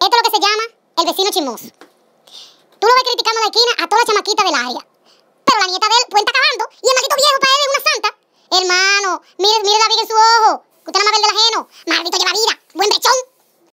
Esto es lo que se llama el vecino chismoso. Tú lo ves criticando a la esquina a toda la chamaquita del área. Pero la nieta de él cuenta pues, acabando y el maldito viejo para él es una santa. Hermano, mire, mire la vida en su ojo. Usted no más del ajeno. Maldito lleva vida.